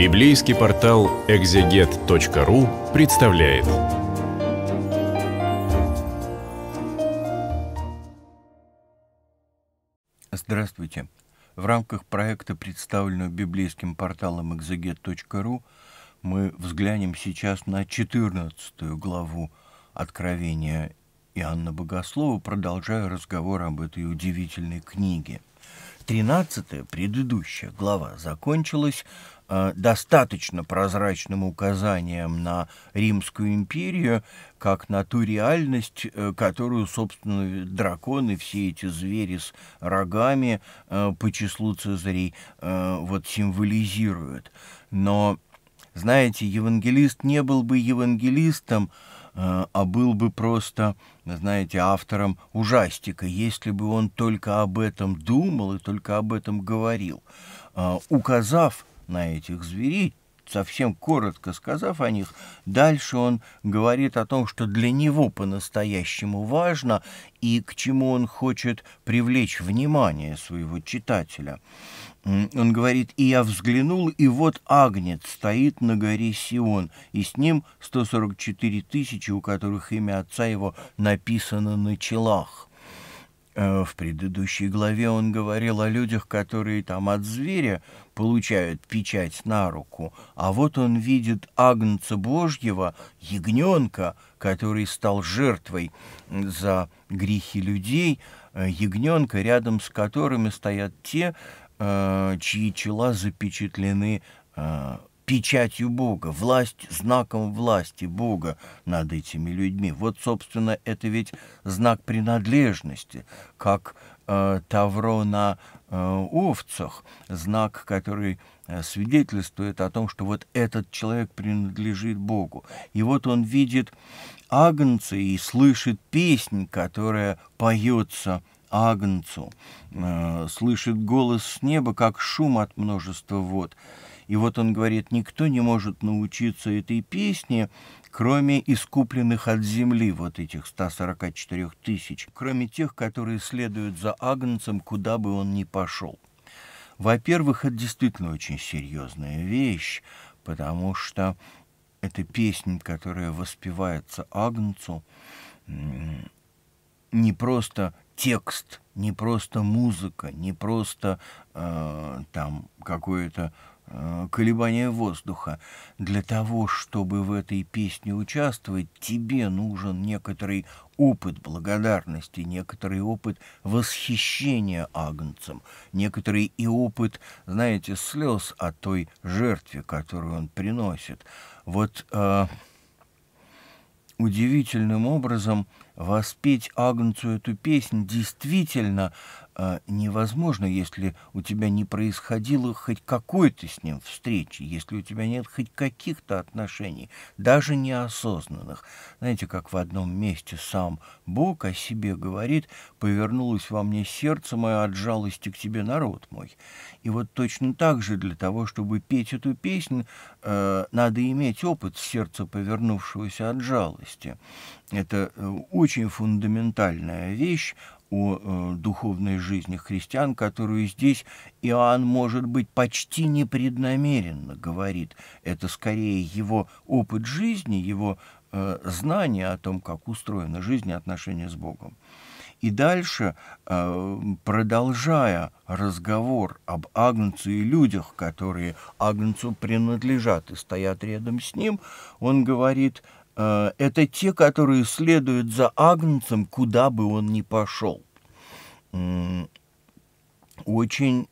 Библейский портал exeget.ru представляет. Здравствуйте. В рамках проекта, представленного библейским порталом exeget.ru мы взглянем сейчас на 14 главу Откровения Иоанна Богослова, продолжая разговор об этой удивительной книге – 13 предыдущая глава закончилась э, достаточно прозрачным указанием на Римскую империю, как на ту реальность, э, которую, собственно, драконы, все эти звери с рогами э, по числу цезарей э, вот символизируют. Но, знаете, евангелист не был бы евангелистом, э, Э, а был бы просто, знаете, автором ужастика, если бы он только об этом думал и только об этом говорил. Э, указав на этих зверей, совсем коротко сказав о них, дальше он говорит о том, что для него по-настоящему важно и к чему он хочет привлечь внимание своего читателя. Он говорит, «И я взглянул, и вот Агнец стоит на горе Сион, и с ним 144 тысячи, у которых имя отца его написано на челах». Э, в предыдущей главе он говорил о людях, которые там от зверя получают печать на руку, а вот он видит Агнца Божьего, ягненка, который стал жертвой за грехи людей, э, ягненка, рядом с которыми стоят те, Э, чьи чела запечатлены э, печатью Бога, власть знаком власти Бога над этими людьми. Вот, собственно, это ведь знак принадлежности, как э, тавро на овцах, знак, который свидетельствует о том, что вот этот человек принадлежит Богу. И вот он видит агнца и слышит песнь, которая поется агнцу, э, слышит голос с неба, как шум от множества вод. И вот он говорит, никто не может научиться этой песне, кроме искупленных от земли вот этих 144 тысяч, кроме тех, которые следуют за агнцем, куда бы он ни пошел. Во-первых, это действительно очень серьезная вещь, потому что эта песня, которая воспевается Агнцу, не просто текст, не просто музыка, не просто э, там какое-то э, колебание воздуха. Для того, чтобы в этой песне участвовать, тебе нужен некоторый опыт благодарности, некоторый опыт восхищения агнцем, некоторый и опыт, знаете, слез о той жертве, которую он приносит. Вот э, удивительным образом воспеть Агнцу эту песнь действительно а невозможно, если у тебя не происходило хоть какой-то с ним встречи, если у тебя нет хоть каких-то отношений, даже неосознанных. Знаете, как в одном месте сам Бог о себе говорит, повернулось во мне сердце мое от жалости к тебе, народ мой. И вот точно так же для того, чтобы петь эту песню, э, надо иметь опыт сердца, повернувшегося от жалости. Это э, очень фундаментальная вещь, о э, духовной жизни христиан, которую здесь Иоанн, может быть, почти непреднамеренно говорит. Это скорее его опыт жизни, его э, знание о том, как устроена жизнь и отношения с Богом. И дальше, э, продолжая разговор об Агнцу и людях, которые Агнцу принадлежат и стоят рядом с ним, он говорит – Э, это те, которые следуют за Агнцем, куда бы он ни пошел. Очень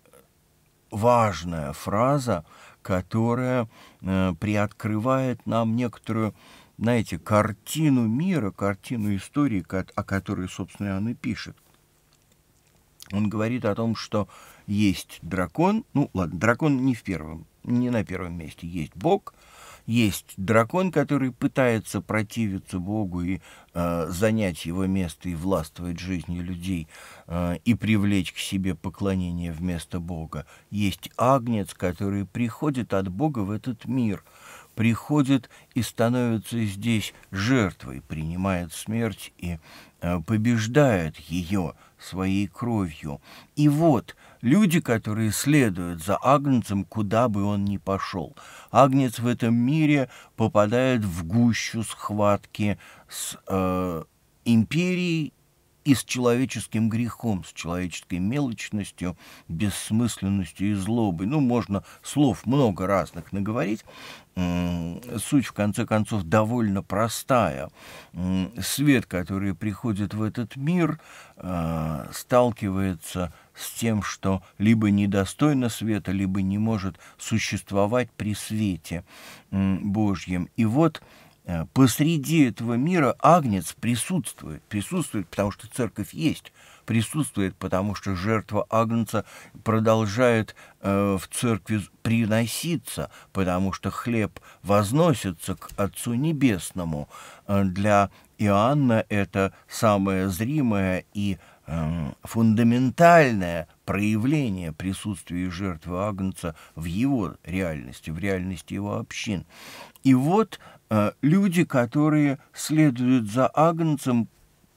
важная фраза, которая э, приоткрывает нам некоторую, знаете, картину мира, картину истории, о которой, собственно, он и пишет. Он говорит о том, что есть дракон, ну ладно, дракон не в первом, не на первом месте, есть Бог – есть дракон, который пытается противиться Богу и э, занять его место и властвовать жизнью людей э, и привлечь к себе поклонение вместо Бога. Есть агнец, который приходит от Бога в этот мир, приходит и становится здесь жертвой, принимает смерть и Э, побеждает ее своей кровью. И вот люди, которые следуют за Агнцем, куда бы он ни пошел. Агнец в этом мире попадает в гущу схватки с э, империей и с человеческим грехом, с человеческой мелочностью, бессмысленностью и злобой. Ну, можно слов много разных наговорить. Суть, в конце концов, довольно простая. Свет, который приходит в этот мир, э, сталкивается с тем, что либо недостойно света, либо не может существовать при свете Божьем. И вот Э, посреди этого мира агнец присутствует. Присутствует, потому что церковь есть. Присутствует, потому что жертва агнца продолжает э, в церкви приноситься, потому что хлеб возносится к Отцу Небесному. Э, для Иоанна это самое зримое и фундаментальное проявление присутствия жертвы Агнца в его реальности, в реальности его общин. И вот Э, люди, которые следуют за Агнцем,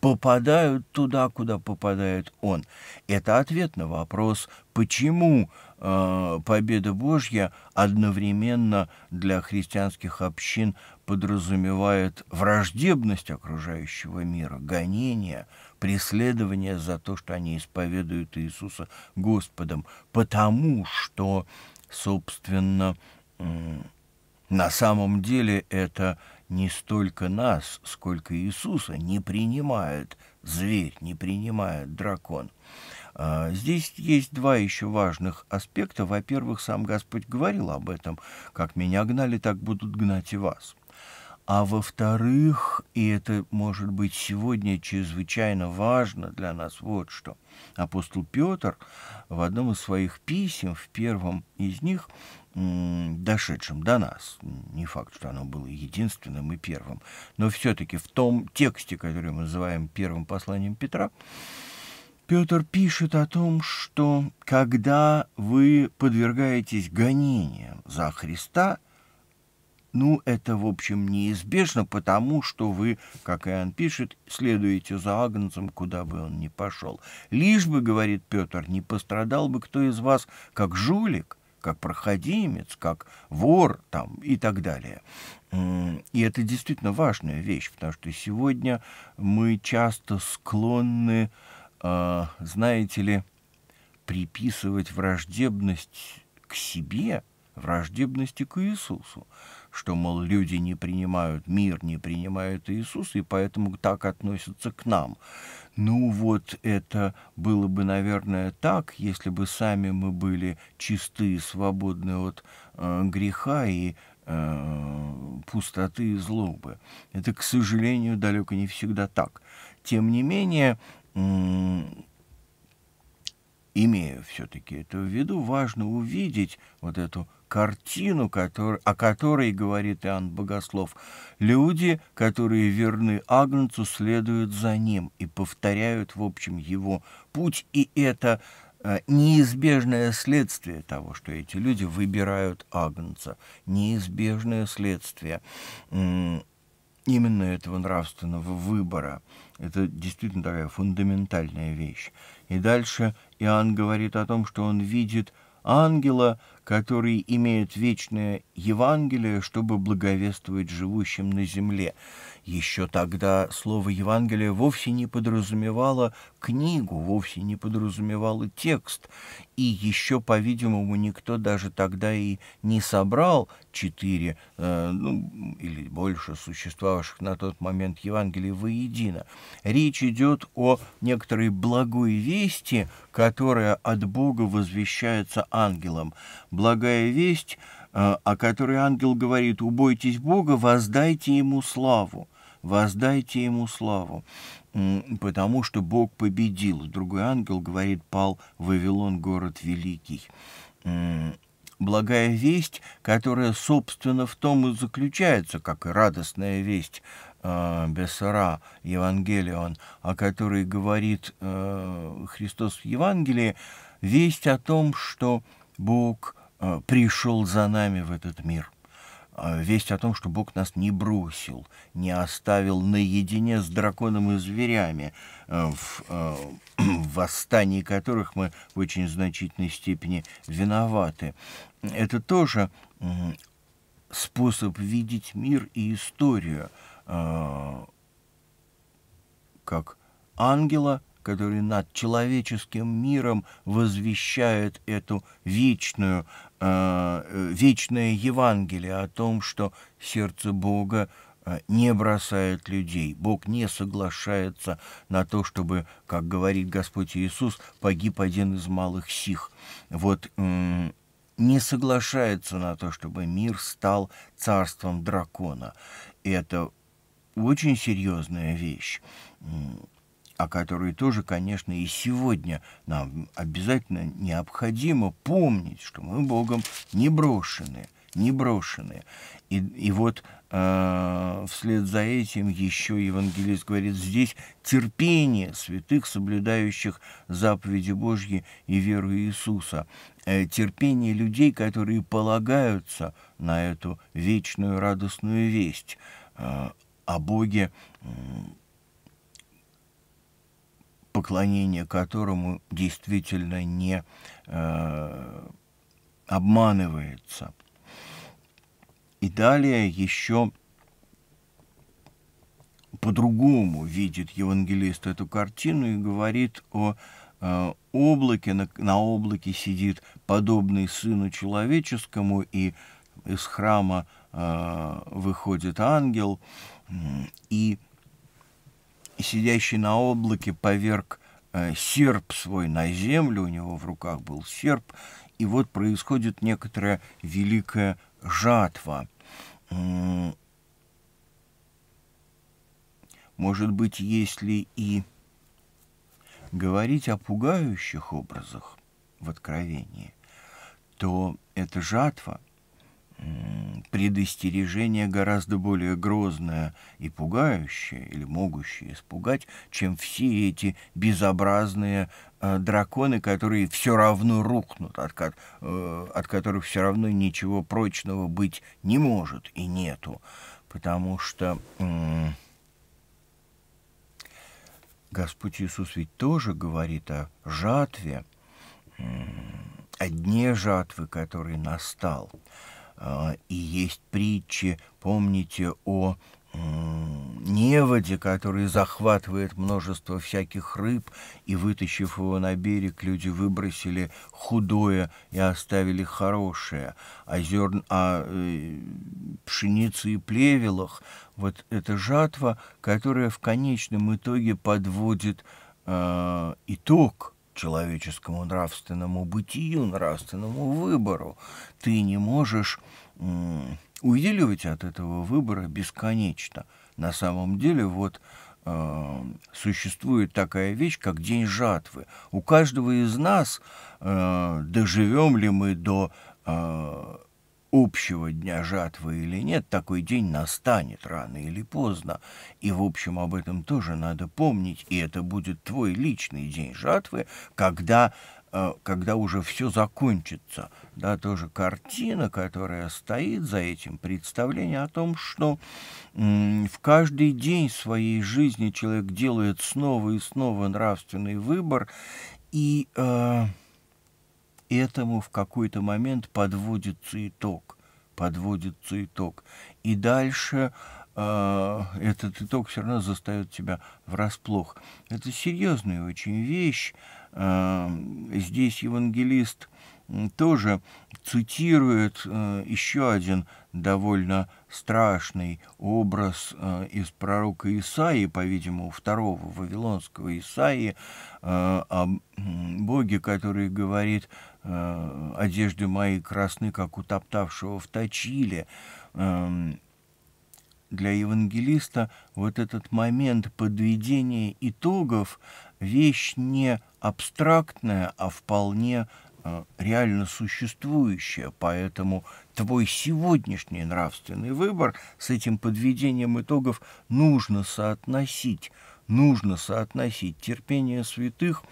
попадают туда, куда попадает он. Это ответ на вопрос, почему э, победа Божья одновременно для христианских общин подразумевает враждебность окружающего мира, гонение, преследование за то, что они исповедуют Иисуса Господом, потому что, собственно, э, на самом деле это не столько нас, сколько Иисуса не принимает зверь, не принимает дракон. А, здесь есть два еще важных аспекта. Во-первых, сам Господь говорил об этом, как меня гнали, так будут гнать и вас. А во-вторых, и это может быть сегодня чрезвычайно важно для нас вот что, апостол Петр в одном из своих писем, в первом из них, дошедшим до нас. Не факт, что оно было единственным и первым, но все-таки в том тексте, который мы называем первым посланием Петра, Петр пишет о том, что когда вы подвергаетесь гонениям за Христа, ну, это, в общем, неизбежно, потому что вы, как Иоанн пишет, следуете за Агнцем, куда бы он ни пошел. Лишь бы, говорит Петр, не пострадал бы кто из вас, как жулик, как проходимец, как вор там, и так далее. И это действительно важная вещь, потому что сегодня мы часто склонны, а, знаете ли, приписывать враждебность к себе, враждебности к Иисусу, что, мол, люди не принимают мир, не принимают Иисуса, и поэтому так относятся к нам ну вот это было бы, наверное, так, если бы сами мы были чисты и свободны от э, греха и э, пустоты и злобы. Это, к сожалению, далеко не всегда так. Тем не менее, э, имея все-таки это в виду, важно увидеть вот эту картину, который, о которой говорит Иоанн Богослов. Люди, которые верны Агнцу, следуют за ним и повторяют, в общем, его путь, и это э, неизбежное следствие того, что эти люди выбирают Агнца, неизбежное следствие именно этого нравственного выбора. Это действительно такая фундаментальная вещь. И дальше Иоанн говорит о том, что он видит – ангела, который имеет вечное Евангелие, чтобы благовествовать живущим на земле. Еще тогда слово «Евангелие» вовсе не подразумевало книгу, вовсе не подразумевало текст, и еще, по-видимому, никто даже тогда и не собрал четыре э, ну, или больше существовавших на тот момент Евангелий воедино. Речь идет о некоторой благой вести, которая от Бога возвещается ангелом. Благая весть, э, о которой ангел говорит «убойтесь Бога, воздайте Ему славу» воздайте ему славу потому что Бог победил. Другой ангел говорит, пал Вавилон, город великий. Благая весть, которая, собственно, в том и заключается, как и радостная весть э, Бессара, Евангелион, о которой говорит э, Христос в Евангелии, весть о том, что Бог э, пришел за нами в этот мир – а весть о том, что Бог нас не бросил, не оставил наедине с драконом и зверями, э, в, э, в восстании которых мы в очень значительной степени виноваты. Это тоже способ видеть мир и историю э, как ангела, который над человеческим миром возвещает эту вечную Э, вечное Евангелие о том, что сердце Бога э, не бросает людей. Бог не соглашается на то, чтобы, как говорит Господь Иисус, погиб один из малых сих. Вот не соглашается на то, чтобы мир стал царством дракона. Это очень серьезная вещь о которой тоже, конечно, и сегодня нам обязательно необходимо помнить, что мы Богом не брошены, не брошены. И, и вот э, вслед за этим еще евангелист говорит, здесь терпение святых, соблюдающих заповеди Божьи и веру Иисуса, э, терпение людей, которые полагаются на эту вечную радостную весть э, о Боге, поклонение которому действительно не э, обманывается. И далее еще по-другому видит евангелист эту картину и говорит о э, облаке, на, на облаке сидит подобный сыну человеческому, и из храма э, выходит ангел, и э, сидящий на облаке поверг э, серп свой на землю, у него в руках был серп, и вот происходит некоторая великая жатва. Может быть, если и говорить о пугающих образах в Откровении, то эта жатва – предостережение гораздо более грозное и пугающее, или могущее испугать, чем все эти безобразные э, драконы, которые все равно рухнут, от, э, от которых все равно ничего прочного быть не может и нету, потому что... Э, Господь Иисус ведь тоже говорит о жатве, о дне жатвы, который настал. А, и есть притчи, помните, о неводе, который захватывает множество всяких рыб, и, вытащив его на берег, люди выбросили худое и оставили хорошее. О, а зерн... о а, э, пшенице и плевелах вот эта жатва, которая в конечном итоге подводит э, итог – человеческому нравственному бытию, нравственному выбору. Ты не можешь увиливать от этого выбора бесконечно. На самом деле, вот э, существует такая вещь, как день жатвы. У каждого из нас, э, доживем ли мы до э, общего дня жатвы или нет, такой день настанет рано или поздно. И, в общем, об этом тоже надо помнить, и это будет твой личный день жатвы, когда э, когда уже все закончится. Да, тоже картина, которая стоит за этим, представление о том, что в каждый день своей жизни человек делает снова и снова нравственный выбор, и э, этому в какой-то момент подводится итог. Подводится итог. И дальше э, этот итог все равно застает тебя врасплох. Это серьезная очень вещь. Э, здесь евангелист тоже цитирует э, еще один довольно страшный образ э, из пророка Исаии, по-видимому, второго вавилонского Исаии, э, о Боге, который говорит э, «одежды мои красны, как у топтавшего в точиле». Эм, для евангелиста вот этот момент подведения итогов – вещь не абстрактная, а вполне реально существующая, поэтому твой сегодняшний нравственный выбор с этим подведением итогов нужно соотносить. Нужно соотносить терпение святых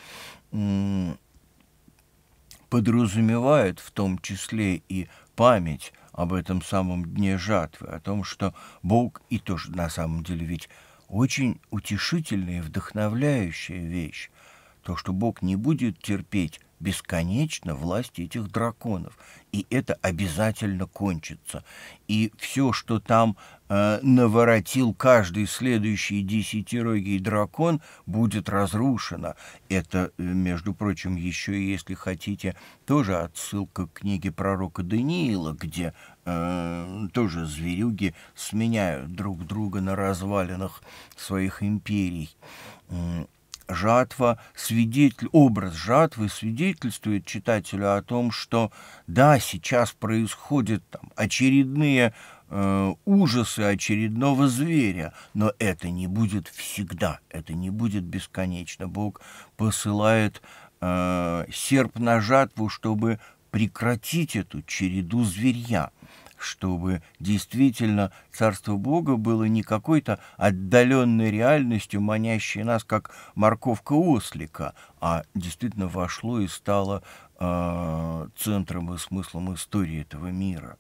подразумевает в том числе и память об этом самом дне жатвы, о том, что Бог, и тоже на самом деле ведь очень утешительная и вдохновляющая вещь, то, что Бог не будет терпеть бесконечно власть этих драконов. И это обязательно кончится. И все, что там э, наворотил каждый следующий десятирогий дракон, будет разрушено. Это, э, между прочим, еще, если хотите, тоже отсылка к книге пророка Даниила, где э, тоже зверюги сменяют друг друга на развалинах своих империй жатва свидетель, образ жатвы свидетельствует читателю о том, что да, сейчас происходят там, очередные э, ужасы очередного зверя, но это не будет всегда, это не будет бесконечно. Бог посылает э, серп на жатву, чтобы прекратить эту череду зверья чтобы действительно Царство Бога было не какой-то отдаленной реальностью, манящей нас, как морковка ослика, а действительно вошло и стало э, центром и смыслом истории этого мира.